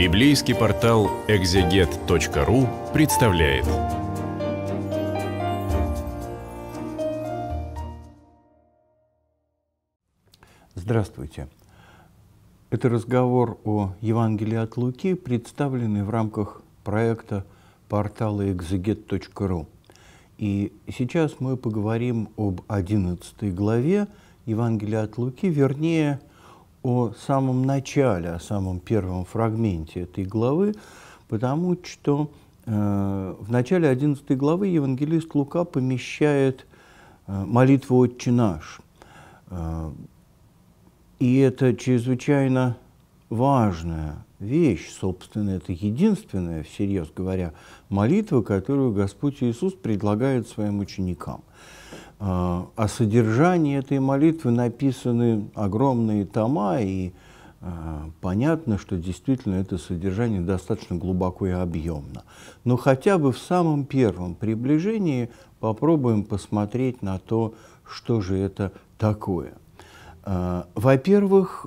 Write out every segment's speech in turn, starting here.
Библейский портал экзегет.ру представляет. Здравствуйте. Это разговор о Евангелии от Луки, представленный в рамках проекта портала экзегет.ру. И сейчас мы поговорим об 11 главе Евангелия от Луки, вернее, о самом начале, о самом первом фрагменте этой главы, потому что э, в начале 11 главы евангелист Лука помещает э, молитву «Отче наш». Э, и это чрезвычайно важная вещь, собственно, это единственная, всерьез говоря, молитва, которую Господь Иисус предлагает своим ученикам – а, о содержании этой молитвы написаны огромные тома, и а, понятно, что действительно это содержание достаточно глубоко и объемно. Но хотя бы в самом первом приближении попробуем посмотреть на то, что же это такое. А, во-первых,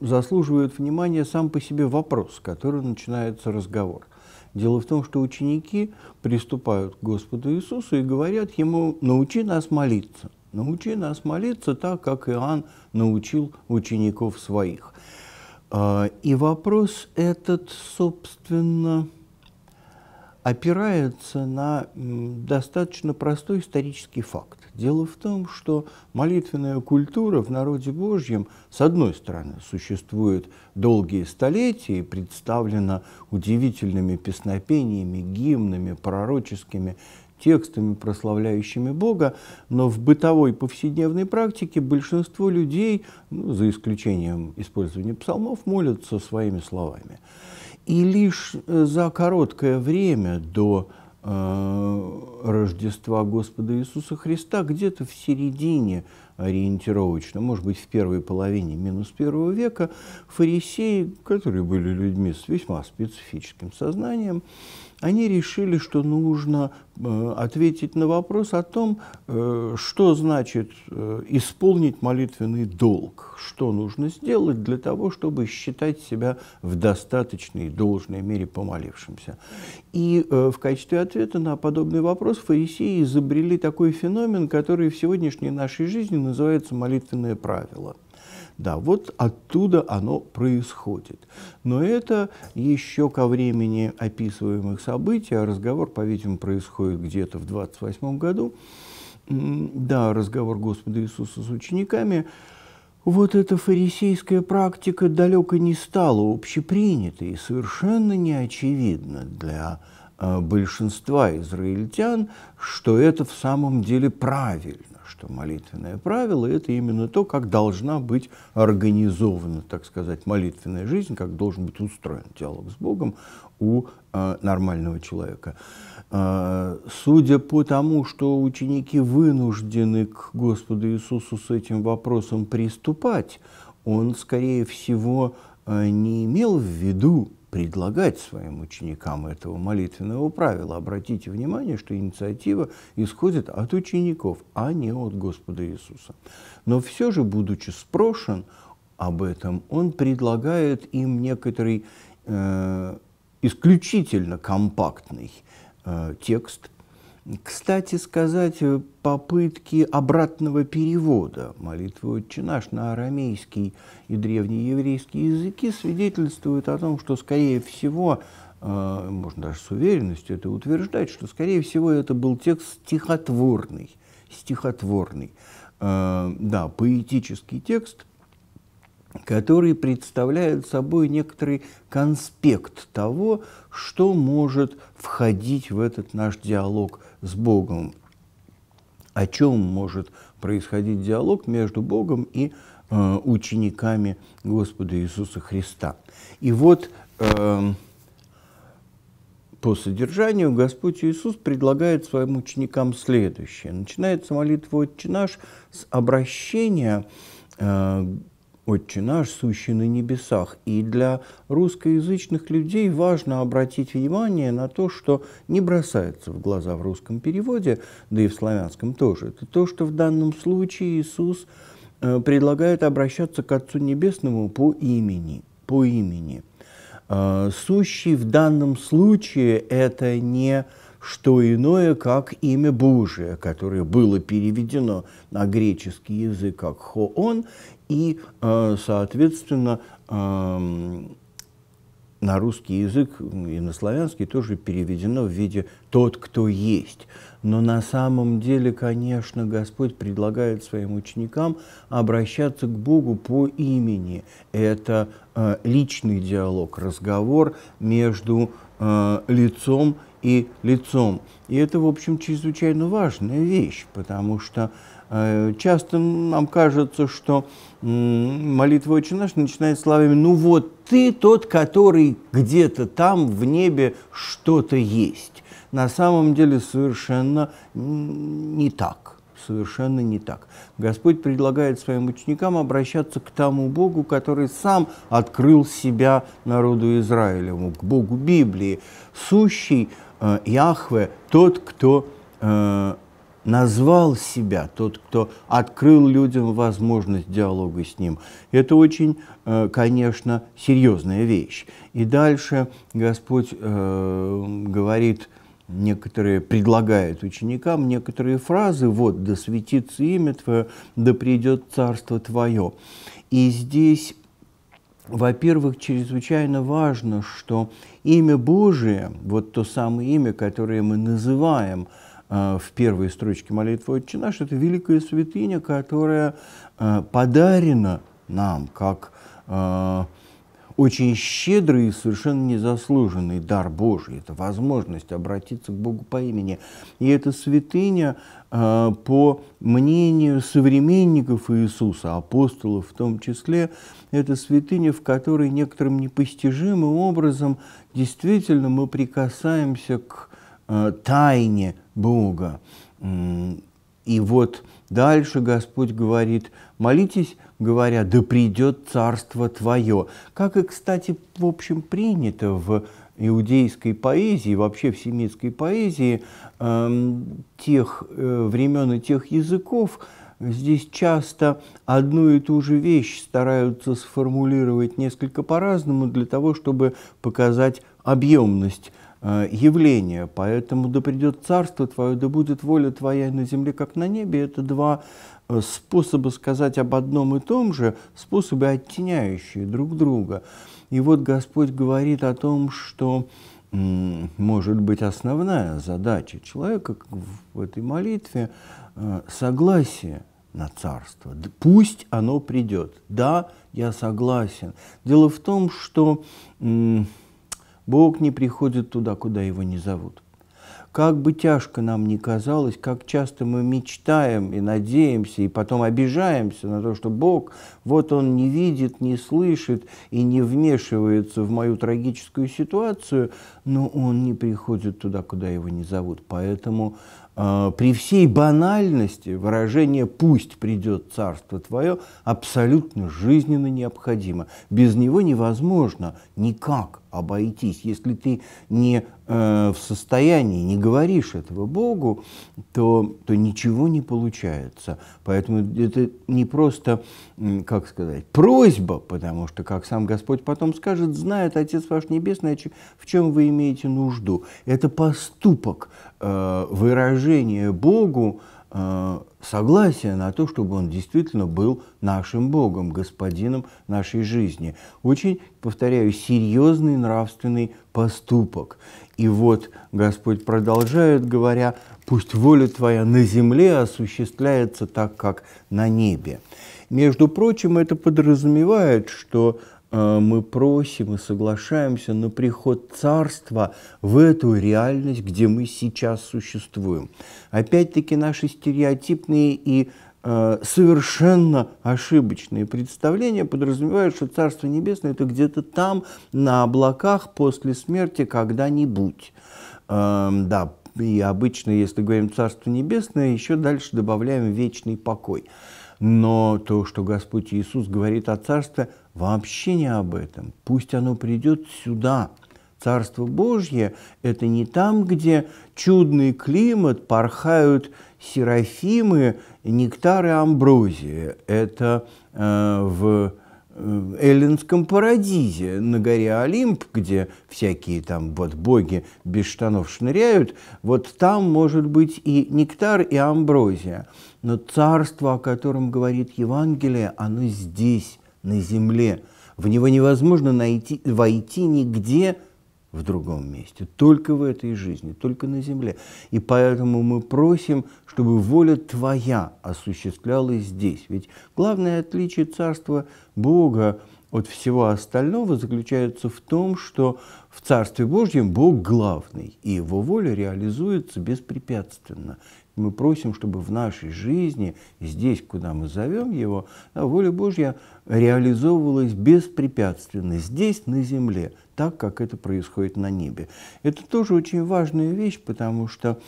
заслуживает внимания сам по себе вопрос, который начинается разговор. Дело в том, что ученики приступают к Господу Иисусу и говорят ему, научи нас молиться. Научи нас молиться так, как Иоанн научил учеников своих. А, и вопрос этот, собственно, опирается на достаточно простой исторический факт. Дело в том, что молитвенная культура в народе Божьем, с одной стороны, существует долгие столетия и представлена удивительными песнопениями, гимнами, пророческими текстами, прославляющими Бога, но в бытовой повседневной практике большинство людей, ну, за исключением использования псалмов, молятся своими словами. И лишь э, за короткое время до э, Рождества Господа Иисуса Христа где-то в середине ориентировочно, может быть, в первой половине минус первого века, фарисеи, которые были людьми с весьма специфическим сознанием, они решили, что нужно э, ответить на вопрос о том, э, что значит э, исполнить молитвенный долг, что нужно сделать для того, чтобы считать себя в достаточной и должной мере помолившимся. И в качестве ответа на подобный вопрос фарисеи изобрели такой феномен, который в сегодняшней нашей жизни называется молитвенное правило – да, вот оттуда оно происходит. Но это еще ко времени описываемых событий, а разговор, по-видимому, происходит где-то в 28 году. Да, разговор Господа Иисуса с учениками. Вот эта фарисейская практика далеко не стала общепринятой и совершенно не очевидна для э, большинства израильтян, что это в самом деле правильно что молитвенное правило – это именно то, как должна быть организована, так сказать, молитвенная жизнь, как должен быть устроен диалог с Богом у э, нормального человека. Э, судя по тому, что ученики вынуждены к Господу Иисусу с этим вопросом приступать, он, скорее всего, э, не имел в виду предлагать своим ученикам этого молитвенного правила. Обратите внимание, что инициатива исходит от учеников, а не от Господа Иисуса. Но все же, будучи спрошен об этом, он предлагает им некоторый э, исключительно компактный э, текст, кстати сказать, э, попытки обратного перевода молитвы «Отче наш» на арамейский и древнееврейский языки свидетельствуют о том, что, скорее всего, э, можно даже с уверенностью это утверждать, что, скорее всего, это был текст стихотворный, стихотворный, э, да, поэтический текст, которые представляют собой некоторый конспект того, что может входить в этот наш диалог с Богом, о чем может происходить диалог между Богом и э, учениками Господа Иисуса Христа. И вот э, по содержанию Господь Иисус предлагает своим ученикам следующее. Начинается молитва «Отче наш» с обращения э, «Отче наш, сущий на небесах». И для русскоязычных людей важно обратить внимание на то, что не бросается в глаза в русском переводе, да и в славянском тоже. Это то, что в данном случае Иисус э, предлагает обращаться к Отцу Небесному по имени. По имени. Э, сущий в данном случае – это не что иное, как имя Божие, которое было переведено на греческий язык как «хоон» и, э, соответственно, эм, на русский язык и на славянский тоже переведено в виде «тот, кто есть». Но на самом деле, конечно, Господь предлагает своим ученикам обращаться к Богу по имени. Это э, личный диалог, разговор между э, лицом и лицом. И это, в общем, чрезвычайно важная вещь, потому что э, Э, часто нам кажется, что молитва «Отче наш» начинает словами «Ну вот ты тот, который где-то там в небе что-то есть». На самом деле совершенно не так. Совершенно не так. Господь предлагает своим ученикам обращаться к тому Богу, который сам открыл себя народу Израилеву, к Богу Библии. Сущий э, Яхве, тот, кто э, назвал себя, тот, кто открыл людям возможность диалога с ним. Это очень, э, конечно, серьезная вещь. И дальше Господь э, говорит, некоторые предлагает ученикам некоторые фразы, вот, да светится имя Твое, да придет Царство Твое. И здесь, во-первых, чрезвычайно важно, что имя Божие, вот то самое имя, которое мы называем – Э, в первой строчке молитвы «Отче наш» — это великая святыня, которая э, подарена нам как э, очень щедрый и совершенно незаслуженный дар Божий. Это возможность обратиться к Богу по имени. И эта святыня, по мнению современников Иисуса, апостолов в том числе, это святыня, в которой некоторым непостижимым образом действительно мы прикасаемся к Э, тайне Бога. И вот дальше Господь говорит, молитесь, говоря, да придет царство твое. Как и, кстати, в общем, принято в иудейской поэзии, вообще в семитской поэзии эм, тех э, времен и тех языков, здесь часто одну и ту же вещь стараются сформулировать несколько по-разному для того, чтобы показать объемность Э, явление. Поэтому да придет царство твое, да будет воля твоя на земле, как на небе. Это два э, способа сказать об одном и том же, способы оттеняющие друг друга. И вот Господь говорит о том, что может быть основная задача человека в этой молитве э, – согласие на царство. Пусть оно придет. Да, я согласен. Дело в том, что Бог не приходит туда, куда его не зовут. Как бы тяжко нам ни казалось, как часто мы мечтаем и надеемся, и потом обижаемся на то, что Бог, вот Он не видит, не слышит и не вмешивается в мою трагическую ситуацию, но Он не приходит туда, куда Его не зовут. Поэтому э, при всей банальности выражение «пусть придет Царство Твое» абсолютно жизненно необходимо. Без него невозможно никак обойтись. Если ты не э, в состоянии, не говоришь этого Богу, то, то ничего не получается. Поэтому это не просто, как сказать, просьба, потому что, как сам Господь потом скажет, знает Отец ваш Небесный, в чем вы имеете нужду. Это поступок, э, выражение Богу, Э, согласие на то, чтобы он действительно был нашим Богом, господином нашей жизни. Очень, повторяю, серьезный нравственный поступок. И вот Господь продолжает, говоря, пусть воля твоя на земле осуществляется так, как на небе. Между прочим, это подразумевает, что а, мы просим и соглашаемся на приход Царства в эту реальность, где мы сейчас существуем. Опять-таки наши стереотипные и а, совершенно ошибочные представления подразумевают, что Царство Небесное – это где-то там, на облаках, после смерти, когда-нибудь. А, да, и обычно, если говорим «Царство Небесное», еще дальше добавляем «вечный покой». Но то, что Господь Иисус говорит о Царстве, вообще не об этом. Пусть оно придет сюда. Царство Божье – это не там, где чудный климат, порхают серафимы, нектар и амброзия. Это э, в э, эллинском парадизе на горе Олимп, где всякие там вот боги без штанов шныряют, вот там может быть и нектар, и амброзия. Но царство, о котором говорит Евангелие, оно здесь, на земле. В него невозможно найти, войти нигде в другом месте, только в этой жизни, только на земле. И поэтому мы просим, чтобы воля Твоя осуществлялась здесь. Ведь главное отличие Царства Бога от всего остального заключается в том, что в Царстве Божьем Бог главный, и его воля реализуется беспрепятственно, мы просим, чтобы в нашей жизни, здесь, куда мы зовем его, э, воля Божья реализовывалась беспрепятственно, здесь, на земле, так, как это происходит на небе. Это тоже очень важная вещь, потому что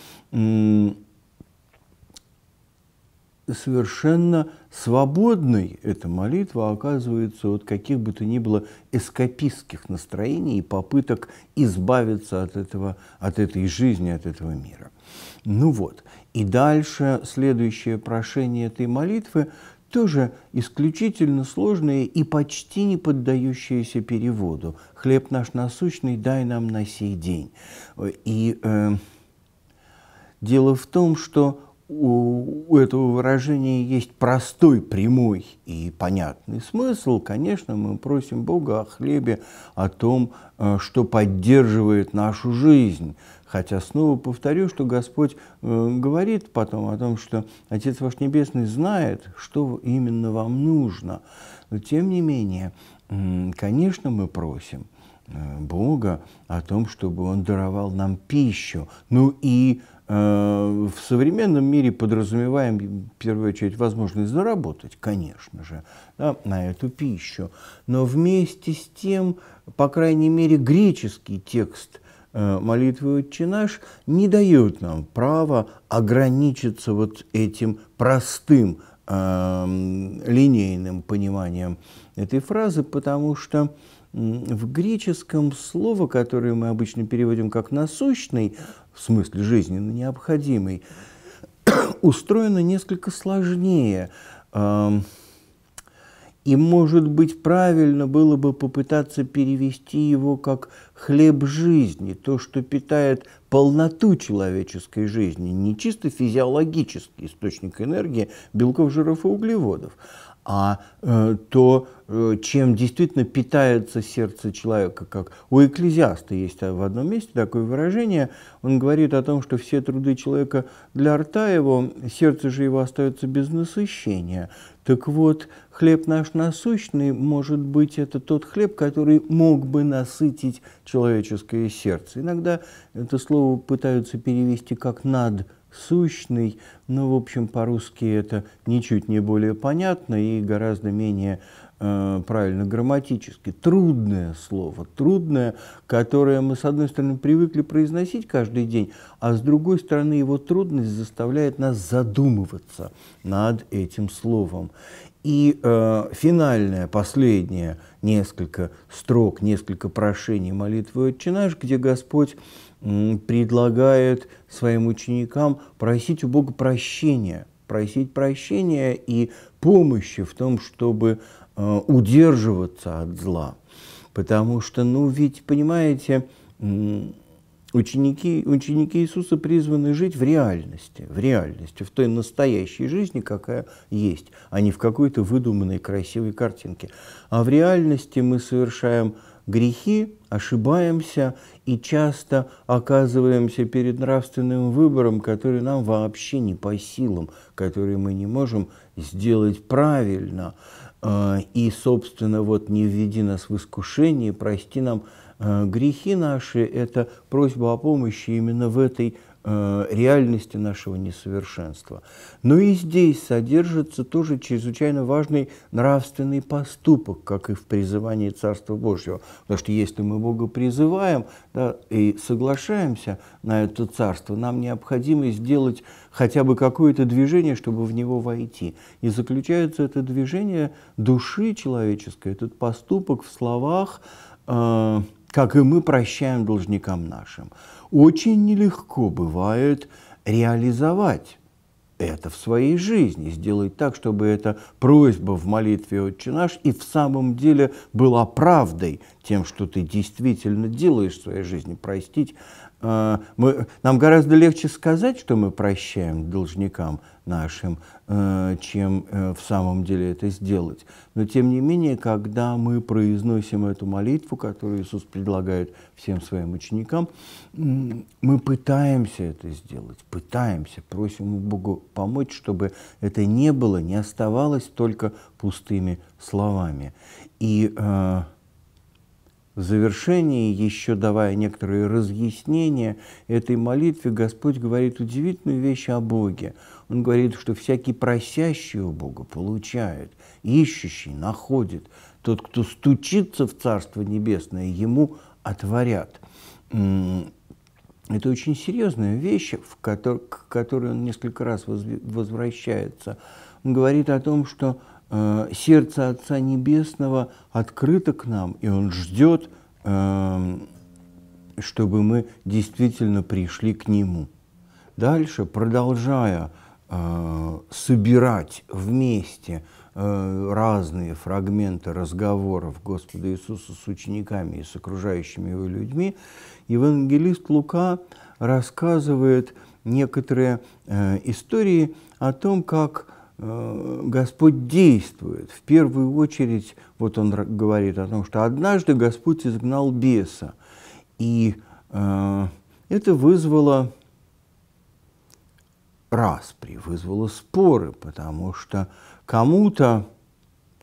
совершенно свободной эта молитва оказывается от каких бы то ни было эскапистских настроений и попыток избавиться от, этого, от этой жизни, от этого мира. Ну вот, и дальше следующее прошение этой молитвы тоже исключительно сложное и почти не поддающееся переводу. «Хлеб наш насущный дай нам на сей день». И э, дело в том, что у этого выражения есть простой, прямой и понятный смысл. Конечно, мы просим Бога о хлебе, о том, э, что поддерживает нашу жизнь, Хотя снова повторю, что Господь э, говорит потом о том, что Отец ваш Небесный знает, что именно вам нужно. Но тем не менее, э, конечно, мы просим э, Бога о том, чтобы Он даровал нам пищу. Ну и э, в современном мире подразумеваем, в первую очередь, возможность заработать, конечно же, да, на эту пищу. Но вместе с тем, по крайней мере, греческий текст Э, молитвы «Отче наш» не дают нам права ограничиться вот этим простым эм, линейным пониманием этой фразы, потому что в греческом слово, которое мы обычно переводим как «насущный», в смысле жизненно необходимый, устроено несколько сложнее. Эм, и, может быть, правильно было бы попытаться перевести его как хлеб жизни, то, что питает полноту человеческой жизни, не чисто физиологический источник энергии белков, жиров и углеводов, а э, то, э, чем действительно питается сердце человека. Как у экклезиаста есть э, в одном месте такое выражение, он говорит о том, что все труды человека для рта его, сердце же его остается без насыщения. Так вот, хлеб наш насущный, может быть, это тот хлеб, который мог бы насытить человеческое сердце. Иногда это слово пытаются перевести как «над сущный, но, в общем, по-русски это ничуть не более понятно и гораздо менее э, правильно грамматически. Трудное слово, трудное, которое мы, с одной стороны, привыкли произносить каждый день, а с другой стороны, его трудность заставляет нас задумываться над этим словом. И э, финальное, последнее, несколько строк, несколько прошений молитвы «Отче наш», где Господь предлагает своим ученикам просить у Бога прощения, просить прощения и помощи в том, чтобы э, удерживаться от зла. Потому что, ну ведь, понимаете, ученики, ученики Иисуса призваны жить в реальности, в реальности, в той настоящей жизни, какая есть, а не в какой-то выдуманной красивой картинке. А в реальности мы совершаем – грехи, ошибаемся и часто оказываемся перед нравственным выбором, который нам вообще не по силам, который мы не можем сделать правильно. А, и, собственно, вот не введи нас в искушение, прости нам а, грехи наши – это просьба о помощи именно в этой Э, реальности нашего несовершенства. Но и здесь содержится тоже чрезвычайно важный нравственный поступок, как и в призывании Царства Божьего. Потому что если мы Бога призываем да, и соглашаемся на это Царство, нам необходимо сделать хотя бы какое-то движение, чтобы в него войти. И заключается это движение души человеческой, этот поступок в словах, э, как и мы прощаем должникам нашим очень нелегко бывает реализовать это в своей жизни, сделать так, чтобы эта просьба в молитве «Отче наш» и в самом деле была правдой, тем, что ты действительно делаешь в своей жизни. Простить, э, мы, нам гораздо легче сказать, что мы прощаем должникам нашим, э, чем э, в самом деле это сделать. Но тем не менее, когда мы произносим эту молитву, которую Иисус предлагает всем своим ученикам, мы пытаемся это сделать, пытаемся, просим у Бога помочь, чтобы это не было, не оставалось только пустыми словами. И э, завершении, еще давая некоторые разъяснения этой молитве, Господь говорит удивительную вещь о Боге. Он говорит, что всякий просящий у Бога получает, ищущий находит. Тот, кто стучится в Царство Небесное, ему отворят. Это очень серьезная вещь, в которой, к которой он несколько раз возвращается. Он говорит о том, что Э, сердце Отца Небесного открыто к нам, и Он ждет, эм, чтобы мы действительно пришли к Нему. Дальше, продолжая э, собирать вместе э, разные фрагменты разговоров Господа Иисуса с учениками и с окружающими его людьми, евангелист Лука рассказывает некоторые э, истории о том, как Э, Господь действует. В первую очередь, вот он говорит о том, что однажды Господь изгнал беса, и э, это вызвало распри, вызвало споры, потому что кому-то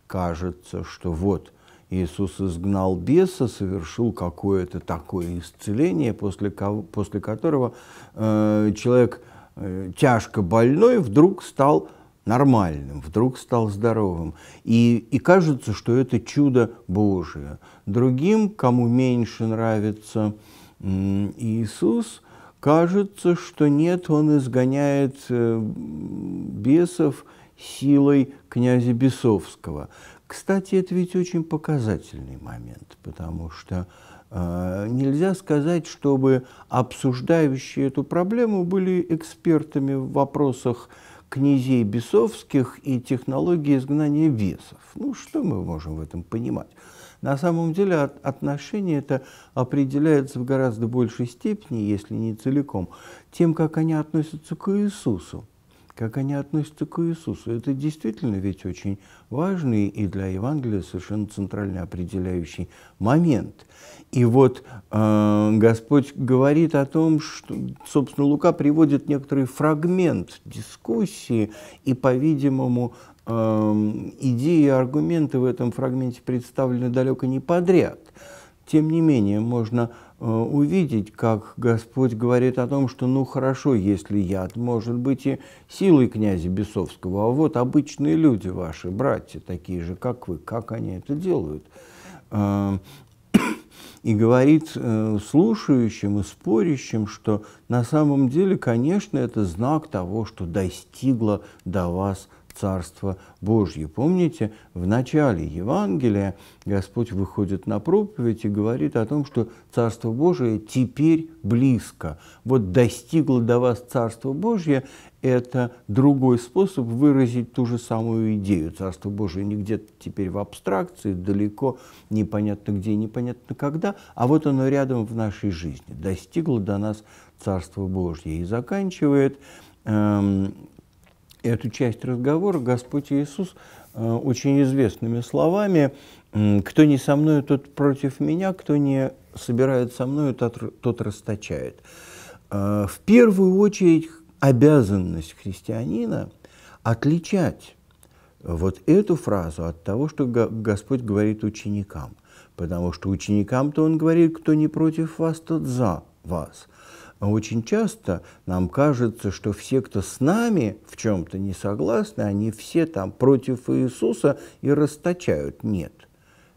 кажется, что вот Иисус изгнал беса, совершил какое-то такое исцеление, после, кого, после которого э, человек э, тяжко больной вдруг стал нормальным, вдруг стал здоровым. И, и кажется, что это чудо Божие. Другим, кому меньше нравится Иисус, кажется, что нет, он изгоняет э, бесов силой князя Бесовского. Кстати, это ведь очень показательный момент, потому что э, нельзя сказать, чтобы обсуждающие эту проблему были экспертами в вопросах князей бесовских и технологии изгнания бесов. Ну, что мы можем в этом понимать? На самом деле от, отношение это определяется в гораздо большей степени, если не целиком, тем, как они относятся к Иисусу как они относятся к Иисусу. Это действительно ведь очень важный и для Евангелия совершенно центральный определяющий момент. И вот э, Господь говорит о том, что, собственно, Лука приводит некоторый фрагмент дискуссии, и, по-видимому, э, идеи и аргументы в этом фрагменте представлены далеко не подряд. Тем не менее, можно Э, увидеть, как Господь говорит о том, что ну хорошо, если яд, может быть, и силой князя Бесовского, а вот обычные люди ваши, братья, такие же, как вы, как они это делают? Э, и говорит э, слушающим и спорящим, что на самом деле, конечно, это знак того, что достигло до вас – Царство Божье. Помните, в начале Евангелия Господь выходит на проповедь и говорит о том, что Царство Божие теперь близко. Вот достигло до вас Царство Божье – это другой способ выразить ту же самую идею. Царство Божие не где-то теперь в абстракции, далеко, непонятно где, непонятно когда, а вот оно рядом в нашей жизни. Достигло до нас Царство Божье. И заканчивает эм, эту часть разговора Господь Иисус э, очень известными словами «Кто не со мной, тот против меня, кто не собирает со мной, тот расточает». Э, в первую очередь обязанность христианина отличать вот эту фразу от того, что Господь говорит ученикам. Потому что ученикам-то Он говорит, кто не против вас, тот за вас. Но а очень часто нам кажется, что все, кто с нами в чем-то не согласны, они все там против Иисуса и расточают. Нет.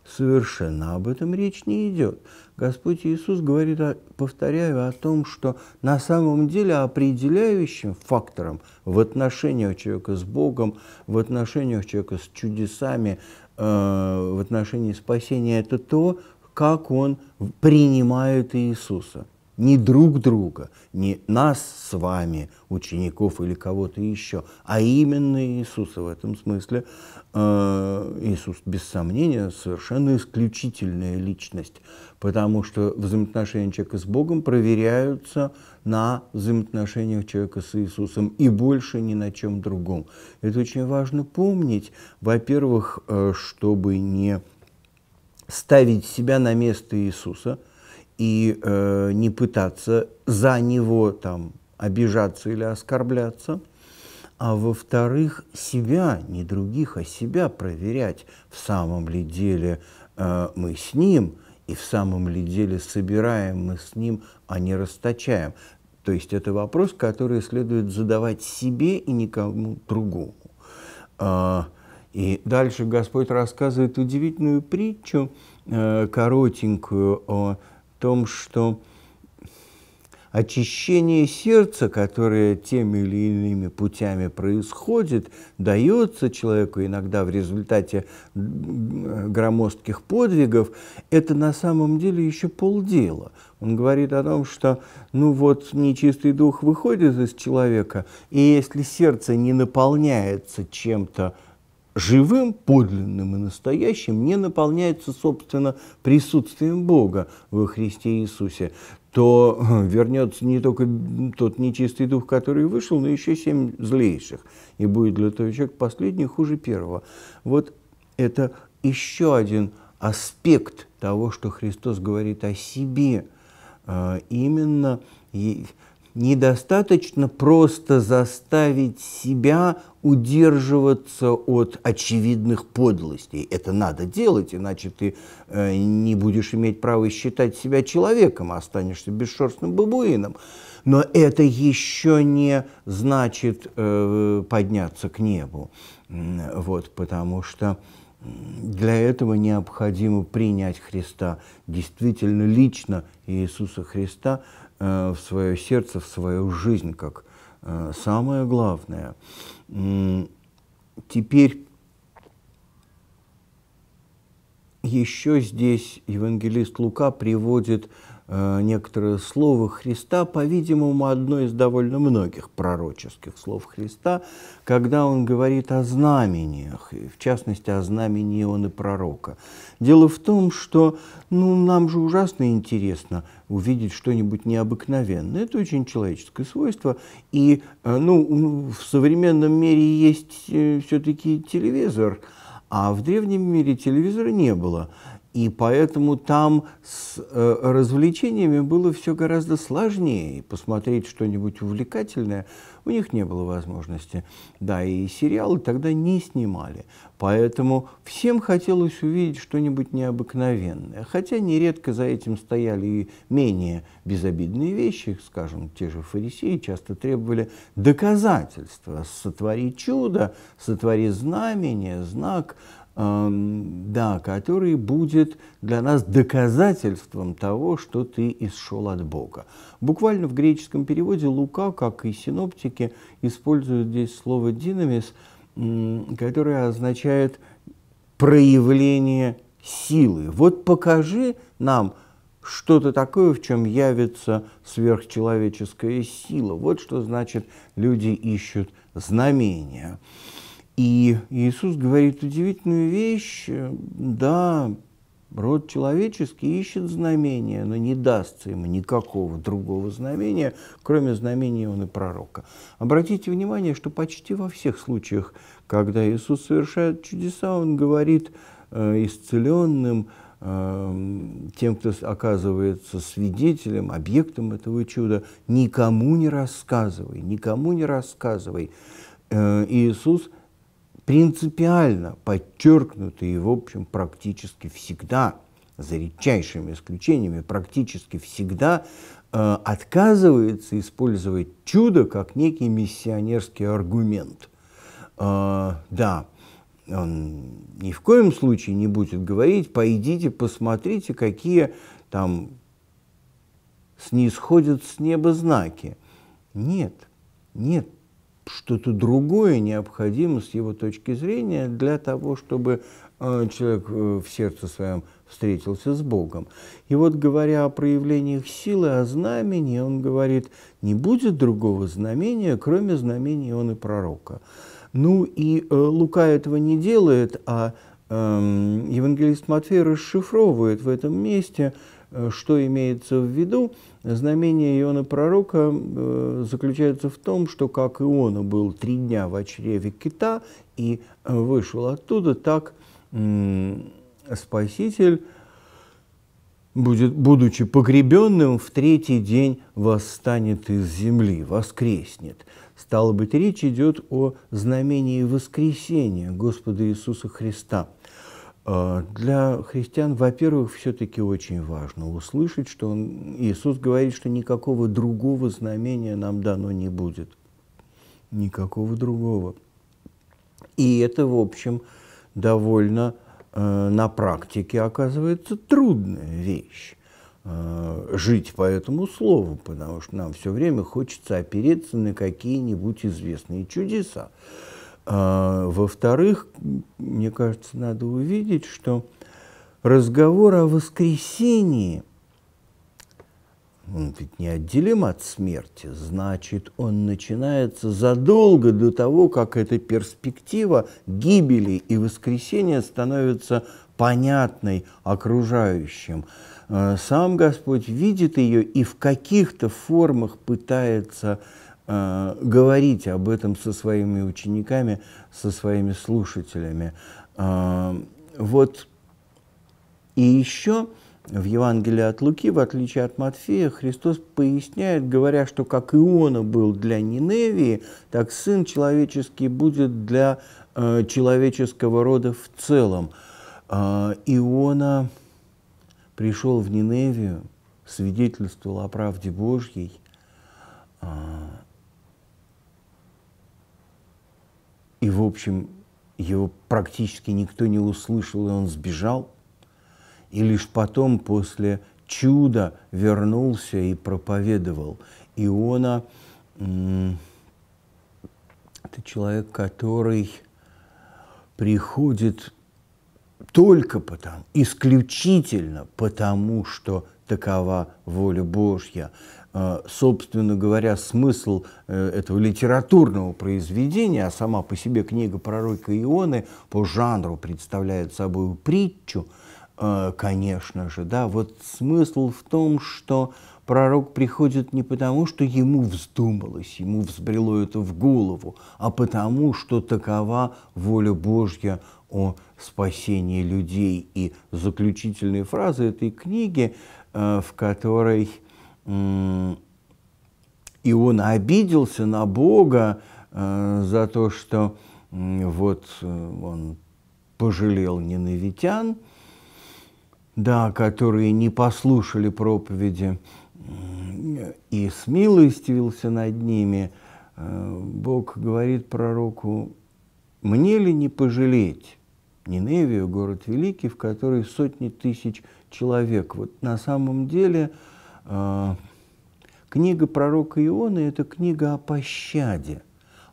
Совершенно об этом речь не идет. Господь Иисус говорит, о, а, повторяю, о том, что на самом деле определяющим фактором в отношениях человека с Богом, в отношениях человека с чудесами, э, в отношении спасения, это то, как он принимает Иисуса не друг друга, не нас с вами, учеников или кого-то еще, а именно Иисуса. В этом смысле э, Иисус, без сомнения, совершенно исключительная личность, потому что взаимоотношения человека с Богом проверяются на взаимоотношениях человека с Иисусом и больше ни на чем другом. Это очень важно помнить, во-первых, э, чтобы не ставить себя на место Иисуса – и э, не пытаться за него там обижаться или оскорбляться, а во-вторых, себя, не других, а себя проверять, в самом ли деле э, мы с ним, и в самом ли деле собираем мы с ним, а не расточаем. То есть это вопрос, который следует задавать себе и никому другому. Э, и дальше Господь рассказывает удивительную притчу, э, коротенькую, о том, что очищение сердца, которое теми или иными путями происходит, дается человеку иногда в результате громоздких подвигов, это на самом деле еще полдела. Он говорит о том, что ну вот нечистый дух выходит из человека, и если сердце не наполняется чем-то живым, подлинным и настоящим не наполняется, собственно, присутствием Бога во Христе Иисусе, то э, вернется не только тот нечистый дух, который вышел, но еще семь злейших. И будет для того человека последний хуже первого. Вот это еще один аспект того, что Христос говорит о себе. Э, именно недостаточно просто заставить себя удерживаться от очевидных подлостей. Это надо делать, иначе ты э, не будешь иметь права считать себя человеком, а останешься бесшерстным бабуином. Но это еще не значит э, подняться к небу, вот, потому что для этого необходимо принять Христа, действительно лично Иисуса Христа – Э, в свое сердце, в свою жизнь, как э, самое главное. Теперь еще здесь евангелист Лука приводит Э, некоторое слово Христа, по-видимому, одно из довольно многих пророческих слов Христа, когда он говорит о знамениях, и в частности о знамении он и пророка. Дело в том, что ну, нам же ужасно интересно увидеть что-нибудь необыкновенное. Это очень человеческое свойство. И э, ну, в современном мире есть э, все-таки телевизор, а в древнем мире телевизора не было. И поэтому там с э, развлечениями было все гораздо сложнее. Посмотреть что-нибудь увлекательное у них не было возможности. Да, и сериалы тогда не снимали. Поэтому всем хотелось увидеть что-нибудь необыкновенное. Хотя нередко за этим стояли и менее безобидные вещи. Скажем, те же фарисеи часто требовали доказательства. Сотвори чудо, сотвори знамение, знак – да, который будет для нас доказательством того, что ты исшел от Бога. Буквально в греческом переводе Лука, как и синоптики, используют здесь слово «динамис», которое означает проявление силы. Вот покажи нам что-то такое, в чем явится сверхчеловеческая сила. Вот что значит «люди ищут знамения». И Иисус говорит удивительную вещь, да, род человеческий ищет знамения, но не даст ему никакого другого знамения, кроме знамения он и пророка. Обратите внимание, что почти во всех случаях, когда Иисус совершает чудеса, он говорит э, исцеленным, э, тем, кто оказывается свидетелем, объектом этого чуда, никому не рассказывай, никому не рассказывай. Э, Иисус принципиально подчеркнуты и, в общем, практически всегда, за редчайшими исключениями, практически всегда э, отказывается использовать чудо как некий миссионерский аргумент. Э, да, он ни в коем случае не будет говорить, пойдите, посмотрите, какие там снисходят с неба знаки. Нет, нет, что-то другое необходимо с его точки зрения для того, чтобы э, человек э, в сердце своем встретился с Богом. И вот говоря о проявлениях силы, о знамении, он говорит, не будет другого знамения, кроме знамения он и пророка. Ну и э, Лука этого не делает, а э, евангелист Матфей расшифровывает в этом месте, э, что имеется в виду. Знамение Иона Пророка э, заключается в том, что как Иона был три дня в чреве кита и э, вышел оттуда, так Спаситель, будет, будучи погребенным, в третий день восстанет из земли, воскреснет. Стало быть, речь идет о знамении воскресения Господа Иисуса Христа – а, для христиан, во-первых, все-таки очень важно услышать, что он, Иисус говорит, что никакого другого знамения нам дано не будет. Никакого другого. И это, в общем, довольно э, на практике оказывается трудная вещь э, жить по этому слову, потому что нам все время хочется опереться на какие-нибудь известные чудеса. А, во-вторых, мне кажется, надо увидеть, что разговор о воскресении, он ведь неотделим от смерти, значит, он начинается задолго до того, как эта перспектива гибели и воскресения становится понятной окружающим. А, сам Господь видит ее и в каких-то формах пытается э, э, говорить об этом со своими учениками, со своими слушателями. Э, вот и еще в Евангелии от Луки, в отличие от Матфея, Христос поясняет, говоря, что как Иона был для Ниневии, так Сын Человеческий будет для э, человеческого рода в целом. Э, Иона пришел в Ниневию, свидетельствовал о правде Божьей, И, в общем, его практически никто не услышал, и он сбежал. И лишь потом, после чуда, вернулся и проповедовал. Иона – это человек, который приходит только потому, исключительно потому, что такова воля Божья. Э, собственно говоря, смысл э, этого литературного произведения, а сама по себе книга пророка Ионы по жанру представляет собой притчу, э, конечно же, да, вот смысл в том, что пророк приходит не потому, что ему вздумалось, ему взбрело это в голову, а потому, что такова воля Божья о спасении людей. И заключительные фразы этой книги, в которой и он обиделся на Бога э, за то, что вот э, он пожалел ненавитян, да, которые не послушали проповеди, и смилостивился над ними. Э, Бог говорит пророку, мне ли не пожалеть Ниневию, город великий, в который сотни тысяч человек? Вот на самом деле – а, книга пророка Иона – это книга о пощаде,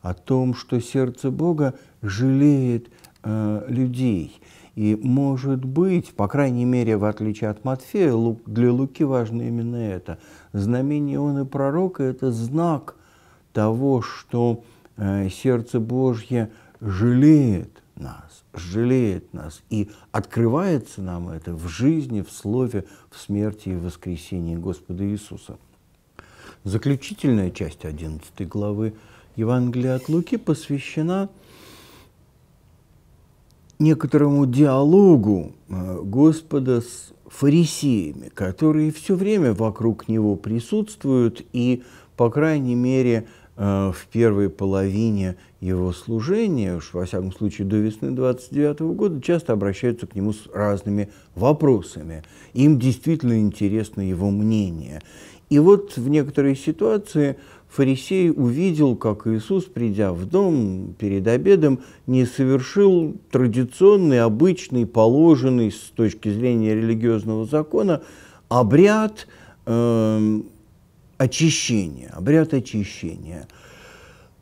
о том, что сердце Бога жалеет э, людей. И, может быть, по крайней мере, в отличие от Матфея, для Луки важно именно это. Знамение Ионы пророка – это знак того, что э, сердце Божье жалеет нас, жалеет нас. И открывается нам это в жизни, в слове, в смерти и в воскресении Господа Иисуса. Заключительная часть 11 главы Евангелия от Луки посвящена некоторому диалогу э, Господа с фарисеями, которые все время вокруг него присутствуют и, по крайней мере, Э, в первой половине его служения, уж во всяком случае до весны 29 года, часто обращаются к нему с разными вопросами. Им действительно интересно его мнение. И вот в некоторой ситуации фарисей увидел, как Иисус, придя в дом перед обедом, не совершил традиционный, обычный, положенный с точки зрения религиозного закона обряд, э очищения, обряд очищения.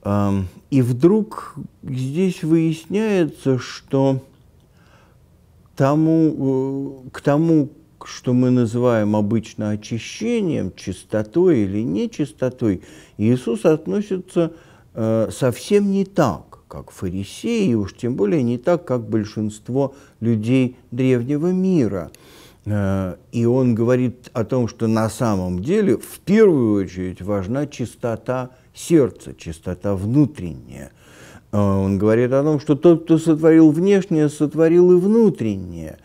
И вдруг здесь выясняется, что тому, э, к тому, что мы называем обычно очищением, чистотой или нечистотой, Иисус относится э, совсем не так, как фарисеи, и уж тем более не так, как большинство людей древнего мира. Э, и он говорит о том, что на самом деле в первую очередь важна чистота сердца, чистота внутренняя. Э, он говорит о том, что тот, кто сотворил внешнее, сотворил и внутреннее.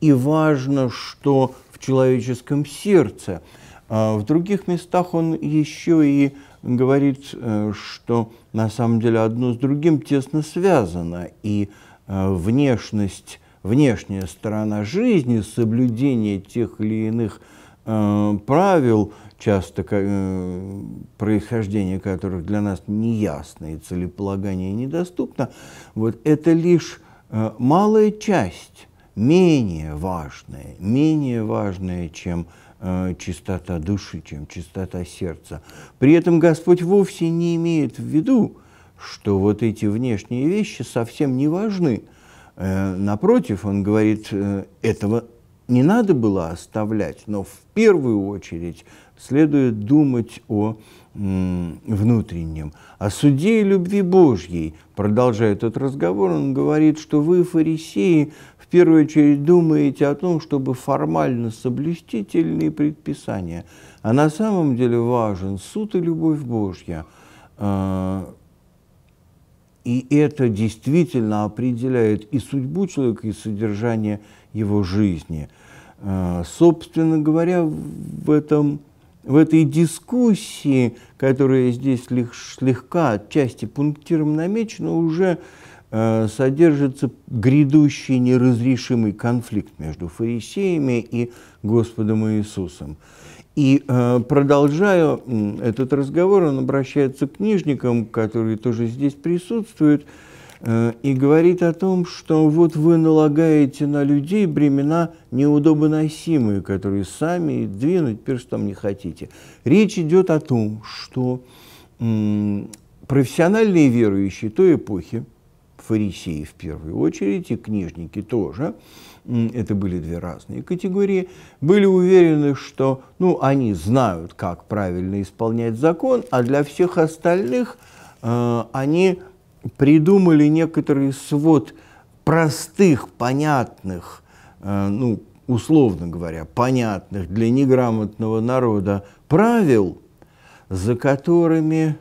И важно, что в человеческом сердце. Э, в других местах он еще и говорит, что на самом деле одно с другим тесно связано, и внешность внешняя сторона жизни, соблюдение тех или иных э, правил, часто э, происхождение которых для нас неясно и целеполагание недоступно, вот это лишь э, малая часть, менее важная, менее важная, чем э, чистота души, чем чистота сердца. При этом Господь вовсе не имеет в виду, что вот эти внешние вещи совсем не важны – Э, напротив, он говорит, э, этого не надо было оставлять, но в первую очередь следует думать о внутреннем. О суде и любви Божьей, продолжая этот разговор, он говорит, что вы, фарисеи, в первую очередь думаете о том, чтобы формально соблюсти тельные предписания, а на самом деле важен суд и любовь Божья, э, и это действительно определяет и судьбу человека, и содержание его жизни. Э, собственно говоря, в, этом, в этой дискуссии, которая здесь слегка отчасти пунктиром намечена, уже э, содержится грядущий неразрешимый конфликт между фарисеями и Господом Иисусом. И э, продолжая этот разговор, он обращается к книжникам, которые тоже здесь присутствуют, э, и говорит о том, что вот вы налагаете на людей бремена неудобоносимые, которые сами двинуть перстом не хотите. Речь идет о том, что профессиональные верующие той эпохи, фарисеи в первую очередь, и книжники тоже, это были две разные категории, были уверены, что ну, они знают, как правильно исполнять закон, а для всех остальных э, они придумали некоторый свод простых, понятных, э, ну, условно говоря, понятных для неграмотного народа правил, за которыми,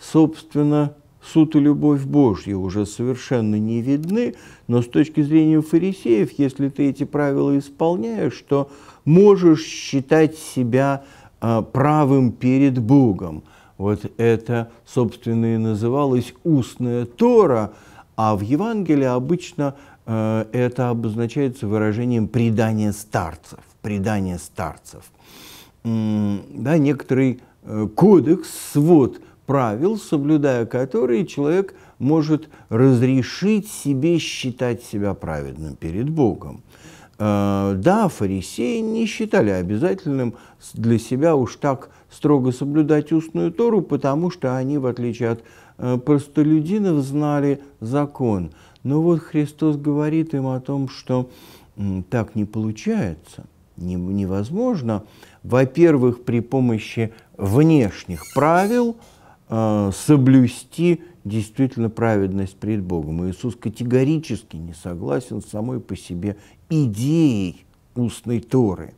собственно, суд и любовь Божья уже совершенно не видны, но с точки зрения фарисеев, если ты эти правила исполняешь, то можешь считать себя а, правым перед Богом. Вот это, собственно, и называлось устная Тора, а в Евангелии обычно а, это обозначается выражением предания старцев», «предание старцев». Да, некоторый э, кодекс, свод правил, соблюдая которые человек может разрешить себе считать себя праведным перед Богом. Э, да, фарисеи не считали обязательным для себя уж так строго соблюдать устную Тору, потому что они, в отличие от э, простолюдинов, знали закон. Но вот Христос говорит им о том, что так не получается, невозможно. Во-первых, при помощи внешних правил – Э, соблюсти действительно праведность пред Богом. Иисус категорически не согласен с самой по себе идеей устной Торы.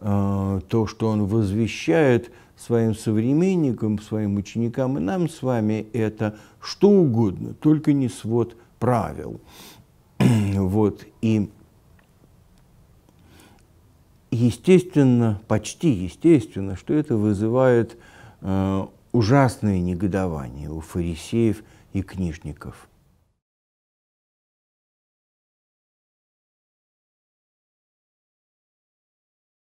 Э, то, что он возвещает своим современникам, своим ученикам и нам с вами, это что угодно, только не свод правил. вот, и естественно, почти естественно, что это вызывает э, ужасное негодование у фарисеев и книжников.